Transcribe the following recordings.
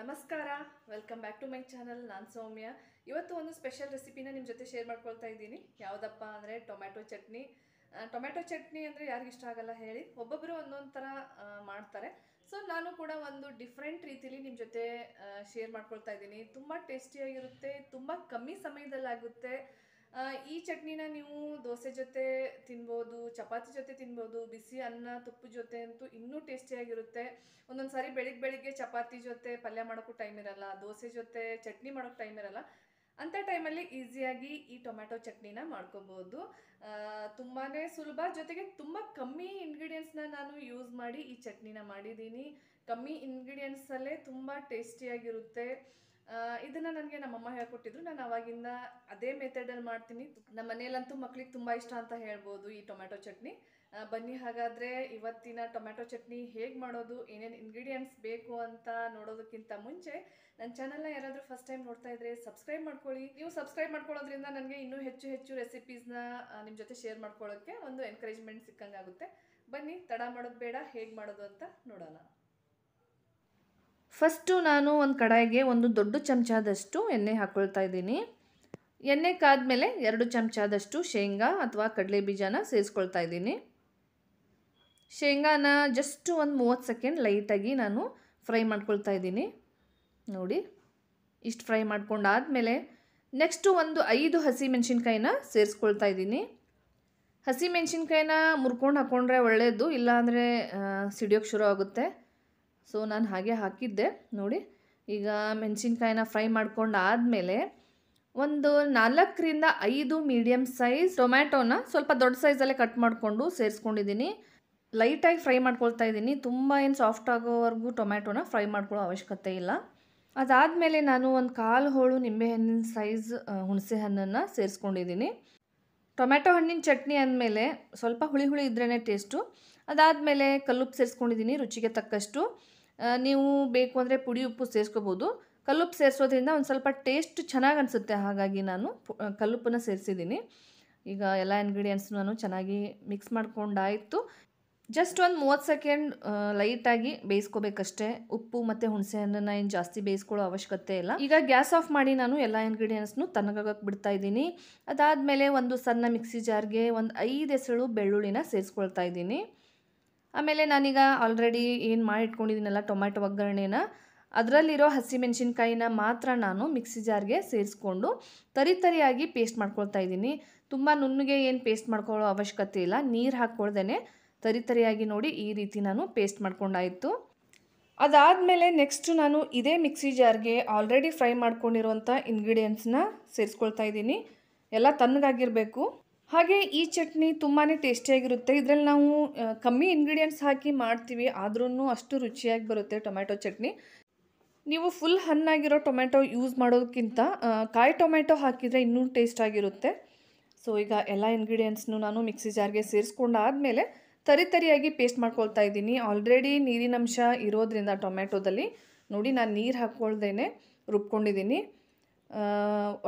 ನಮಸ್ಕಾರ welcome back to my channel ನಾನು ಸೌಮ್ಯ ಇವತ್ತು ಒಂದು ಸ್ಪೆಷಲ್ ರೆಸಿಪಿನ ನಿಮ್ಮ ಜೊತೆ ಶೇರ್ ಮಾಡ್ಕೊಳ್ತಾ ಇದ್ದೀನಿ ಯಾವುದಪ್ಪ ಅಂದರೆ ಟೊಮ್ಯಾಟೊ ಚಟ್ನಿ ಟೊಮ್ಯಾಟೊ ಚಟ್ನಿ ಅಂದರೆ ಯಾರಿಗಿಷ್ಟ ಆಗಲ್ಲ ಹೇಳಿ ಒಬ್ಬೊಬ್ಬರು ಒಂದೊಂದು ಥರ ಮಾಡ್ತಾರೆ ಸೊ ನಾನು ಕೂಡ ಒಂದು ಡಿಫ್ರೆಂಟ್ ರೀತಿಲಿ ನಿಮ್ಮ ಜೊತೆ ಶೇರ್ ಮಾಡ್ಕೊಳ್ತಾ ಇದ್ದೀನಿ ತುಂಬ ಟೇಸ್ಟಿಯಾಗಿರುತ್ತೆ ತುಂಬ ಕಮ್ಮಿ ಸಮಯದಲ್ಲಾಗುತ್ತೆ ಈ ಚಟ್ನಿನ ನೀವು ದೋಸೆ ಜೊತೆ ತಿನ್ಬೋದು ಚಪಾತಿ ಜೊತೆ ತಿನ್ಬೋದು ಬಿಸಿ ಅನ್ನ ತುಪ್ಪು ಜೊತೆ ಅಂತೂ ಇನ್ನೂ ಟೇಸ್ಟಿಯಾಗಿರುತ್ತೆ ಒಂದೊಂದು ಸಾರಿ ಬೆಳಿಗ್ಗೆ ಬೆಳಿಗ್ಗೆ ಚಪಾತಿ ಜೊತೆ ಪಲ್ಯ ಮಾಡೋಕ್ಕೂ ಟೈಮ್ ಇರಲ್ಲ ದೋಸೆ ಜೊತೆ ಚಟ್ನಿ ಮಾಡೋಕ್ಕೆ ಟೈಮ್ ಇರಲ್ಲ ಅಂಥ ಟೈಮಲ್ಲಿ ಈಸಿಯಾಗಿ ಈ ಟೊಮ್ಯಾಟೊ ಚಟ್ನಿನ ಮಾಡ್ಕೋಬೋದು ತುಂಬಾ ಸುಲಭ ಜೊತೆಗೆ ತುಂಬ ಕಮ್ಮಿ ಇಂಗ್ರೀಡಿಯೆಂಟ್ಸ್ನ ನಾನು ಯೂಸ್ ಮಾಡಿ ಈ ಚಟ್ನಿನ ಮಾಡಿದ್ದೀನಿ ಕಮ್ಮಿ ಇಂಗ್ರೀಡಿಯೆಂಟ್ಸಲ್ಲೇ ತುಂಬ ಟೇಸ್ಟಿಯಾಗಿರುತ್ತೆ ಇದನ್ನು ನನಗೆ ನಮ್ಮಮ್ಮ ಹೇಳ್ಕೊಟ್ಟಿದ್ರು ನಾನು ಅವಾಗಿಂದ ಅದೇ ಮೆಥಡಲ್ಲಿ ಮಾಡ್ತೀನಿ ನಮ್ಮ ಮನೆಯಲ್ಲಂತೂ ಮಕ್ಳಿಗೆ ತುಂಬ ಇಷ್ಟ ಅಂತ ಹೇಳ್ಬೋದು ಈ ಟೊಮ್ಯಾಟೊ ಚಟ್ನಿ ಬನ್ನಿ ಹಾಗಾದರೆ ಇವತ್ತಿನ ಟೊಮ್ಯಾಟೊ ಚಟ್ನಿ ಹೇಗೆ ಮಾಡೋದು ಏನೇನು ಇಂಗ್ರೀಡಿಯೆಂಟ್ಸ್ ಬೇಕು ಅಂತ ನೋಡೋದಕ್ಕಿಂತ ಮುಂಚೆ ನನ್ನ ಚಾನಲ್ನ ಯಾರಾದರೂ ಫಸ್ಟ್ ಟೈಮ್ ನೋಡ್ತಾ ಇದ್ರೆ ಸಬ್ಸ್ಕ್ರೈಬ್ ಮಾಡ್ಕೊಳ್ಳಿ ನೀವು ಸಬ್ಸ್ಕ್ರೈಬ್ ಮಾಡ್ಕೊಳ್ಳೋದ್ರಿಂದ ನನಗೆ ಇನ್ನೂ ಹೆಚ್ಚು ಹೆಚ್ಚು ರೆಸಿಪೀಸ್ನ ನಿಮ್ಮ ಜೊತೆ ಶೇರ್ ಮಾಡ್ಕೊಳ್ಳೋಕ್ಕೆ ಒಂದು ಎನ್ಕರೇಜ್ಮೆಂಟ್ ಸಿಕ್ಕಂಗಾಗುತ್ತೆ ಬನ್ನಿ ತಡ ಮಾಡೋದು ಬೇಡ ಹೇಗೆ ಮಾಡೋದು ಅಂತ ನೋಡೋಣ ಫಸ್ಟು ನಾನು ಒಂದು ಕಡಾಯಿಗೆ ಒಂದು ದೊಡ್ಡ ಚಮಚದಷ್ಟು ಎಣ್ಣೆ ಹಾಕ್ಕೊಳ್ತಾ ಇದ್ದೀನಿ ಎಣ್ಣೆ ಕಾದ್ಮೇಲೆ ಎರಡು ಚಮಚದಷ್ಟು ಶೇಂಗಾ ಅಥವಾ ಕಡಲೆ ಬೀಜನ ಸೇರಿಸ್ಕೊಳ್ತಾ ಇದ್ದೀನಿ ಶೇಂಗಾನ ಜಸ್ಟು ಒಂದು ಮೂವತ್ತು ಸೆಕೆಂಡ್ ಲೈಟಾಗಿ ನಾನು ಫ್ರೈ ಮಾಡ್ಕೊಳ್ತಾ ಇದ್ದೀನಿ ನೋಡಿ ಇಷ್ಟು ಫ್ರೈ ಮಾಡ್ಕೊಂಡಾದಮೇಲೆ ನೆಕ್ಸ್ಟು ಒಂದು ಐದು ಹಸಿಮೆಣ್ಸಿನ್ಕಾಯಿನ ಸೇರಿಸ್ಕೊಳ್ತಾ ಇದ್ದೀನಿ ಹಸಿಮೆಣ್ಸಿನ್ಕಾಯಿನ ಮುರ್ಕೊಂಡು ಹಾಕ್ಕೊಂಡ್ರೆ ಒಳ್ಳೆಯದು ಇಲ್ಲಾಂದರೆ ಸಿಡಿಯೋಕ್ಕೆ ಶುರು ಆಗುತ್ತೆ ಸೊ ನಾನು ಹಾಗೆ ಹಾಕಿದ್ದೆ ನೋಡಿ ಈಗ ಮೆಣಸಿನ್ಕಾಯಿನ ಫ್ರೈ ಮಾಡ್ಕೊಂಡು ಆದಮೇಲೆ ಒಂದು ನಾಲ್ಕರಿಂದ ಐದು ಮೀಡಿಯಮ್ ಸೈಜ್ ಟೊಮ್ಯಾಟೋನ ಸ್ವಲ್ಪ ದೊಡ್ಡ ಸೈಜಲ್ಲೇ ಕಟ್ ಮಾಡಿಕೊಂಡು ಸೇರಿಸ್ಕೊಂಡಿದ್ದೀನಿ ಲೈಟಾಗಿ ಫ್ರೈ ಮಾಡ್ಕೊಳ್ತಾ ಇದ್ದೀನಿ ತುಂಬ ಏನು ಸಾಫ್ಟ್ ಆಗೋವರೆಗೂ ಟೊಮ್ಯಾಟೋನ ಫ್ರೈ ಮಾಡ್ಕೊಳ್ಳೋ ಅವಶ್ಯಕತೆ ಇಲ್ಲ ಅದಾದಮೇಲೆ ನಾನು ಒಂದು ಕಾಲು ಹೋಳು ನಿಂಬೆಹಣ್ಣಿನ ಸೈಜ್ ಹುಣಸೆ ಹಣ್ಣನ್ನು ಸೇರಿಸ್ಕೊಂಡಿದ್ದೀನಿ ಟೊಮ್ಯಾಟೊ ಹಣ್ಣಿನ ಚಟ್ನಿ ಅಂದಮೇಲೆ ಸ್ವಲ್ಪ ಹುಳಿ ಹುಳಿ ಇದ್ರೇ ಟೇಸ್ಟು ಅದಾದಮೇಲೆ ಕಲ್ಲುಪ್ಪು ಸೇರಿಸ್ಕೊಂಡಿದ್ದೀನಿ ರುಚಿಗೆ ತಕ್ಕಷ್ಟು ನೀವು ಬೇಕು ಅಂದರೆ ಪುಡಿ ಉಪ್ಪು ಸೇರಿಸ್ಕೋಬೋದು ಕಲ್ಲುಪ್ಪು ಸೇರಿಸೋದ್ರಿಂದ ಒಂದು ಸ್ವಲ್ಪ ಟೇಸ್ಟ್ ಚೆನ್ನಾಗಿ ಅನಿಸುತ್ತೆ ಹಾಗಾಗಿ ನಾನು ಕಲ್ಲುಪ್ಪನ್ನು ಸೇರಿಸಿದ್ದೀನಿ ಈಗ ಎಲ್ಲ ಇನ್ಗ್ರೀಡಿಯೆಂಟ್ಸ್ ನಾನು ಚೆನ್ನಾಗಿ ಮಿಕ್ಸ್ ಮಾಡ್ಕೊಂಡಾಯಿತು ಜಸ್ಟ್ ಒಂದು ಮೂವತ್ತು ಸೆಕೆಂಡ್ ಲೈಟಾಗಿ ಬೇಯಿಸ್ಕೋಬೇಕಷ್ಟೇ ಉಪ್ಪು ಮತ್ತು ಹುಣಸೆಹಣ್ಣನ್ನು ಏನು ಜಾಸ್ತಿ ಬೇಯಿಸ್ಕೊಳ್ಳೋ ಅವಶ್ಯಕತೆ ಇಲ್ಲ ಈಗ ಗ್ಯಾಸ್ ಆಫ್ ಮಾಡಿ ನಾನು ಎಲ್ಲ ಇನ್ಗ್ರೀಡಿಯೆಂಟ್ಸ್ನು ತನಗಾಗಕ್ಕೆ ಬಿಡ್ತಾ ಇದ್ದೀನಿ ಅದಾದಮೇಲೆ ಒಂದು ಸಣ್ಣ ಮಿಕ್ಸಿ ಜಾರ್ಗೆ ಒಂದು ಐದು ಎಸಳು ಬೆಳ್ಳುಳ್ಳಿನ ಸೇರಿಸ್ಕೊಳ್ತಾ ಇದ್ದೀನಿ ಆಮೇಲೆ ನಾನೀಗ ಆಲ್ರೆಡಿ ಏನು ಮಾಡಿ ಇಟ್ಕೊಂಡಿದ್ದೀನಲ್ಲ ಟೊಮ್ಯಾಟೊ ಒಗ್ಗರಣೆನ ಅದರಲ್ಲಿರೋ ಹಸಿಮೆಣ್ಸಿನ್ಕಾಯಿನ ಮಾತ್ರ ನಾನು ಮಿಕ್ಸಿ ಜಾರ್ಗೆ ಸೇರಿಸ್ಕೊಂಡು ತರಿ ತರಿಯಾಗಿ ಪೇಸ್ಟ್ ಮಾಡ್ಕೊಳ್ತಾ ಇದ್ದೀನಿ ತುಂಬ ನುಣ್ಣಗೆ ಏನು ಪೇಸ್ಟ್ ಮಾಡ್ಕೊಳ್ಳೋ ಅವಶ್ಯಕತೆ ಇಲ್ಲ ನೀರು ಹಾಕ್ಕೊಳ್ದೇ ತರಿ ತರಿಯಾಗಿ ನೋಡಿ ಈ ರೀತಿ ನಾನು ಪೇಸ್ಟ್ ಮಾಡ್ಕೊಂಡಾಯಿತು ಅದಾದಮೇಲೆ ನೆಕ್ಸ್ಟು ನಾನು ಇದೇ ಮಿಕ್ಸಿ ಜಾರ್ಗೆ ಆಲ್ರೆಡಿ ಫ್ರೈ ಮಾಡ್ಕೊಂಡಿರುವಂಥ ಇಂಗ್ರೀಡಿಯೆಂಟ್ಸ್ನ ಸೇರಿಸ್ಕೊಳ್ತಾ ಇದ್ದೀನಿ ಎಲ್ಲ ತಣ್ಣಗಾಗಿರಬೇಕು ಹಾಗೆ ಈ ಚಟ್ನಿ ತುಂಬಾ ಟೇಸ್ಟಿಯಾಗಿರುತ್ತೆ ಇದರಲ್ಲಿ ನಾವು ಕಮ್ಮಿ ಇಂಗ್ರೀಡಿಯೆಂಟ್ಸ್ ಹಾಕಿ ಮಾಡ್ತೀವಿ ಆದ್ರೂ ಅಷ್ಟು ರುಚಿಯಾಗಿ ಬರುತ್ತೆ ಟೊಮ್ಯಾಟೊ ಚಟ್ನಿ ನೀವು ಫುಲ್ ಹಣ್ಣಾಗಿರೋ ಟೊಮ್ಯಾಟೊ ಯೂಸ್ ಮಾಡೋದಕ್ಕಿಂತ ಕಾಯಿ ಟೊಮ್ಯಾಟೊ ಹಾಕಿದರೆ ಇನ್ನೂ ಟೇಸ್ಟ್ ಆಗಿರುತ್ತೆ ಸೊ ಈಗ ಎಲ್ಲ ಇಂಗ್ರೀಡಿಯೆಂಟ್ಸ್ನು ನಾನು ಮಿಕ್ಸಿ ಜಾರ್ಗೆ ಸೇರಿಸ್ಕೊಂಡಾದಮೇಲೆ ತರಿ ತರಿಯಾಗಿ ಪೇಸ್ಟ್ ಮಾಡ್ಕೊಳ್ತಾ ಇದ್ದೀನಿ ಆಲ್ರೆಡಿ ನೀರಿನಂಶ ಇರೋದ್ರಿಂದ ಟೊಮ್ಯಾಟೊದಲ್ಲಿ ನೋಡಿ ನಾನು ನೀರು ಹಾಕ್ಕೊಳ್ದೇ ರುಬ್ಕೊಂಡಿದ್ದೀನಿ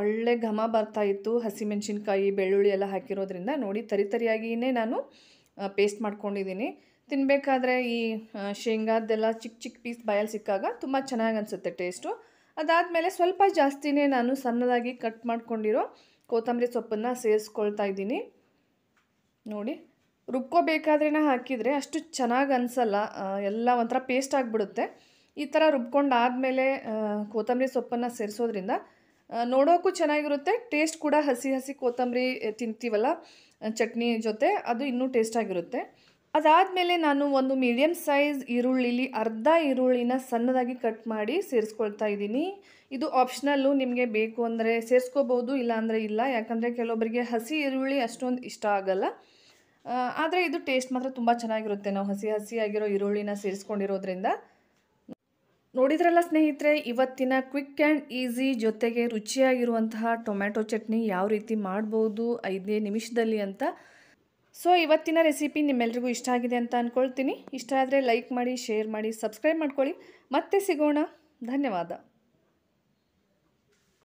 ಒಳ್ಳೆ ಘಮ ಬರ್ತಾಯಿತ್ತು ಹಸಿಮೆಣಸಿನ್ಕಾಯಿ ಬೆಳ್ಳುಳ್ಳಿ ಎಲ್ಲ ಹಾಕಿರೋದ್ರಿಂದ ನೋಡಿ ತರಿ ನಾನು ಪೇಸ್ಟ್ ಮಾಡ್ಕೊಂಡಿದ್ದೀನಿ ತಿನ್ನಬೇಕಾದ್ರೆ ಈ ಶೇಂಗಾದೆಲ್ಲ ಚಿಕ್ಕ ಚಿಕ್ಕ ಪೀಸ್ ಬಾಯಲ್ಲಿ ಸಿಕ್ಕಾಗ ತುಂಬ ಚೆನ್ನಾಗಿ ಅನಿಸುತ್ತೆ ಟೇಸ್ಟು ಅದಾದಮೇಲೆ ಸ್ವಲ್ಪ ಜಾಸ್ತಿನೇ ನಾನು ಸಣ್ಣದಾಗಿ ಕಟ್ ಮಾಡ್ಕೊಂಡಿರೋ ಕೊತ್ತಂಬರಿ ಸೊಪ್ಪನ್ನು ಸೇರಿಸ್ಕೊಳ್ತಾ ಇದ್ದೀನಿ ನೋಡಿ ರುಬ್ಕೋಬೇಕಾದ್ರೇ ಹಾಕಿದರೆ ಅಷ್ಟು ಚೆನ್ನಾಗಿ ಅನಿಸಲ್ಲ ಎಲ್ಲ ಒಂಥರ ಪೇಸ್ಟ್ ಆಗಿಬಿಡುತ್ತೆ ಈ ಥರ ರುಬ್ಕೊಂಡಾದಮೇಲೆ ಕೊತ್ತಂಬರಿ ಸೊಪ್ಪನ್ನು ಸೇರಿಸೋದ್ರಿಂದ ನೋಡೋಕ್ಕೂ ಚೆನ್ನಾಗಿರುತ್ತೆ ಟೇಸ್ಟ್ ಕೂಡ ಹಸಿ ಹಸಿ ಕೊತ್ತಂಬರಿ ತಿಂತೀವಲ್ಲ ಚಟ್ನಿ ಜೊತೆ ಅದು ಇನ್ನೂ ಟೇಸ್ಟಾಗಿರುತ್ತೆ ಅದಾದಮೇಲೆ ನಾನು ಒಂದು ಮೀಡಿಯಮ್ ಸೈಜ್ ಈರುಳ್ಳಿಲಿ ಅರ್ಧ ಈರುಳ್ಳಿನ ಸಣ್ಣದಾಗಿ ಕಟ್ ಮಾಡಿ ಸೇರಿಸ್ಕೊಳ್ತಾ ಇದ್ದೀನಿ ಇದು ಆಪ್ಷನಲ್ಲು ನಿಮಗೆ ಬೇಕು ಅಂದರೆ ಸೇರಿಸ್ಕೋಬೋದು ಇಲ್ಲಾಂದರೆ ಇಲ್ಲ ಯಾಕಂದರೆ ಕೆಲವೊಬ್ಬರಿಗೆ ಹಸಿ ಈರುಳ್ಳಿ ಅಷ್ಟೊಂದು ಇಷ್ಟ ಆಗಲ್ಲ ಆದರೆ ಇದು ಟೇಸ್ಟ್ ಮಾತ್ರ ತುಂಬ ಚೆನ್ನಾಗಿರುತ್ತೆ ನಾವು ಹಸಿ ಹಸಿಯಾಗಿರೋ ಈರುಳ್ಳಿನ ಸೇರಿಸ್ಕೊಂಡಿರೋದ್ರಿಂದ ನೋಡಿದ್ರಲ್ಲ ಸ್ನೇಹಿತರೆ ಇವತ್ತಿನ ಕ್ವಿಕ್ ಆ್ಯಂಡ್ ಈಸಿ ಜೊತೆಗೆ ರುಚಿಯಾಗಿರುವಂತಹ ಟೊಮ್ಯಾಟೊ ಚಟ್ನಿ ಯಾವ ರೀತಿ ಮಾಡ್ಬೋದು ಐದನೇ ನಿಮಿಷದಲ್ಲಿ ಅಂತ ಸೊ ಇವತ್ತಿನ ರೆಸಿಪಿ ನಿಮ್ಮೆಲ್ರಿಗೂ ಇಷ್ಟ ಆಗಿದೆ ಅಂತ ಅಂದ್ಕೊಳ್ತೀನಿ ಇಷ್ಟ ಆದರೆ ಲೈಕ್ ಮಾಡಿ ಶೇರ್ ಮಾಡಿ ಸಬ್ಸ್ಕ್ರೈಬ್ ಮಾಡ್ಕೊಳ್ಳಿ ಮತ್ತೆ ಸಿಗೋಣ ಧನ್ಯವಾದ